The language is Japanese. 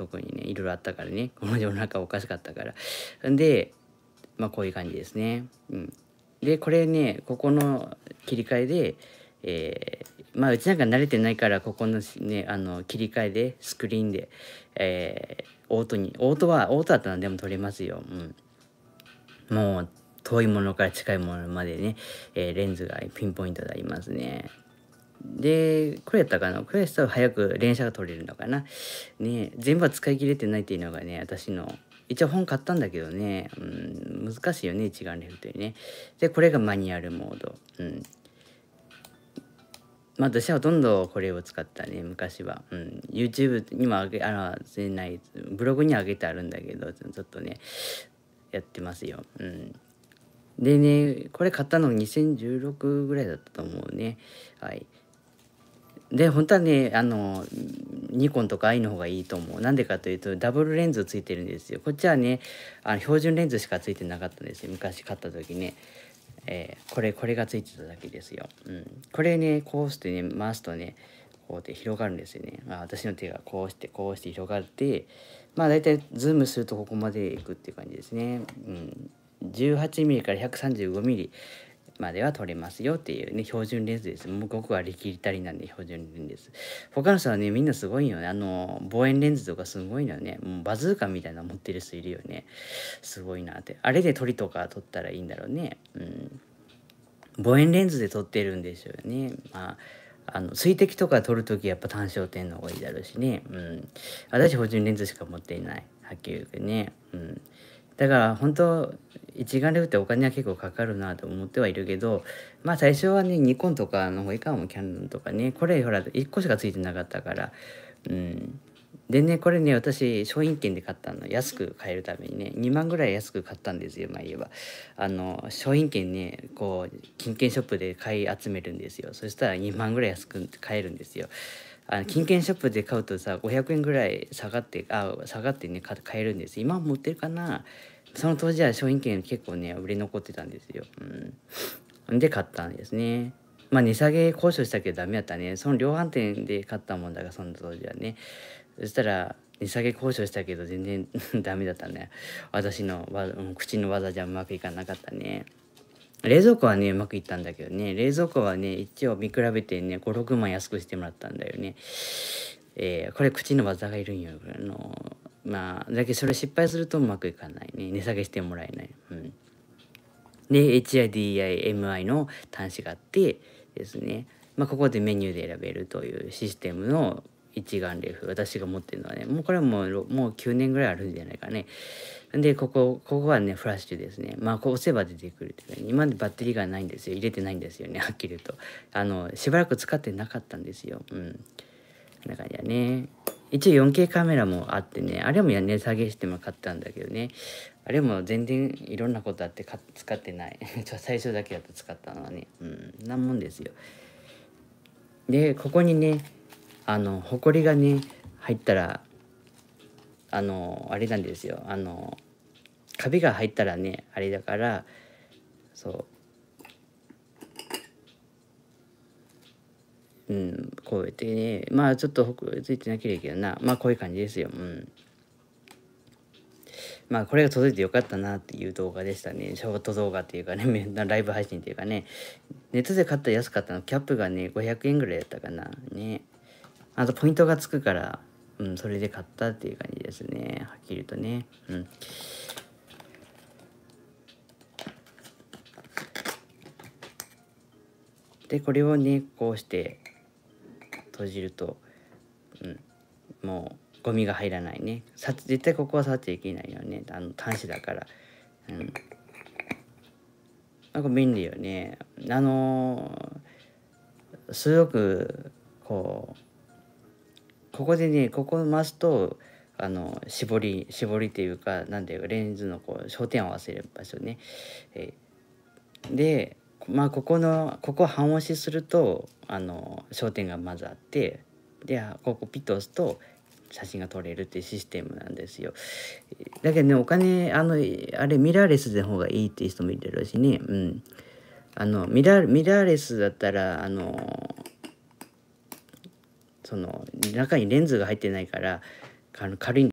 特にねいろいろあったからねこの世の中おかしかったからでまあこういう感じですね、うん、でこれねここの切り替えでえー、まあうちなんか慣れてないからここのねあの切り替えでスクリーンで、えー、オートにオートはオートだったらでも取れますよ、うん、もう遠いものから近いものまでね、えー、レンズがピンポイントでありますねで、これやったかなこれやったら早く連写が取れるのかなね全部は使い切れてないっていうのがね、私の。一応本買ったんだけどね、うん、難しいよね、一眼レフというね。で、これがマニュアルモード。うん。まあ、私はほとんどこれを使ったね、昔は。うん。YouTube にもあげ、あの、ない、ブログに上げてあるんだけど、ちょっとね、やってますよ。うん。でね、これ買ったの2016ぐらいだったと思うね。はい。で本当はねあのニコンとか i の方がいいと思うなんでかというとダブルレンズついてるんですよこっちはねあの標準レンズしかついてなかったんですよ昔買った時ね、えー、これこれがついてただけですよ、うん、これねこうしてね回すとねこうで広がるんですよね、まあ、私の手がこうしてこうして広がってまあ大体ズームするとここまでいくっていう感じですね、うん、18mm から 135mm までは取れますよっていうね、標準レンズです。もう僕は力たりなんで標準レンズです。他の人はね、みんなすごいよね。あの、望遠レンズとかすごいのよね。もうバズーカみたいなの持ってる人いるよね。すごいなって。あれで鳥とか撮ったらいいんだろうね。うん。望遠レンズで撮ってるんですよね。まああの水滴とか撮るときやっぱ単焦点の方がいいだろうしね、うん、私標準レンズしか持っていないはっきり言うけどね、うん、だから本当一眼レフってお金は結構かかるなと思ってはいるけどまあ最初はねニコンとかの方がいかもキャノンとかねこれほら1個しか付いてなかったからうんでねこれね私商品券で買ったの安く買えるためにね2万ぐらい安く買ったんですよまあ言えばあの商品券ねこう金券ショップで買い集めるんですよそしたら2万ぐらい安く買えるんですよあの金券ショップで買うとさ500円ぐらい下がってあ下がってね買えるんです今も売ってるかなその当時は商品券結構ね売れ残ってたんですよ、うん、で買ったんですねまあ値下げ交渉したけどダメだったねその量販店で買ったもんだからその当時はねそしたら値下げ交渉したけど全然 ダメだったね私の口の技じゃうまくいかなかったね冷蔵庫はね、うまくいったんだけどね、冷蔵庫はね、一応見比べてね、5、6万安くしてもらったんだよね。えー、これ口の技がいるんよ。あのまあ、だけどそれ失敗するとうまくいかないね。値下げしてもらえない。うん。で、HIDI、MI の端子があってですね、まあ、ここでメニューで選べるというシステムの一眼レフ私が持ってるのはねもうこれはもうもう9年ぐらいあるんじゃないかねでここここはねフラッシュですねまあこう押せば出てくるっていう、ね、今までバッテリーがないんですよ入れてないんですよねはっきり言うとあのしばらく使ってなかったんですようんこんな感じだね一応 4K カメラもあってねあれも値下げしても買ったんだけどねあれも全然いろんなことあって使ってない 最初だけだと使ったのはねうんなもんですよでここにねあのほこりがね入ったらあのあれなんですよあのカビが入ったらねあれだからそううんこうやってねまあちょっとほくついてなければいいけどなまあこういう感じですようんまあこれが届いてよかったなっていう動画でしたねショート動画っていうかね ライブ配信っていうかねネットで買ったら安かったのキャップがね500円ぐらいだったかなねあとポイントがつくから、うん、それで買ったっていう感じですね。はっきりとね。うん。で、これをね、こうして閉じると、うん、もうゴミが入らないね。さ絶対ここは触っちゃいけないよね。あの端子だから。うん。なんか便利よね。あのー、すごくこうここでねここ回すとあの絞り絞りっていうか何ていうかレンズのこう焦点を合わせる場所ね。えー、でまあここのここ半押しするとあの焦点がまずあってでここピッと押すと写真が撮れるっていうシステムなんですよ。だけどねお金あのあれミラーレスの方がいいっていう人もいるしね。うんあのミラーレスだったらあのその中にレンズが入ってないから軽いん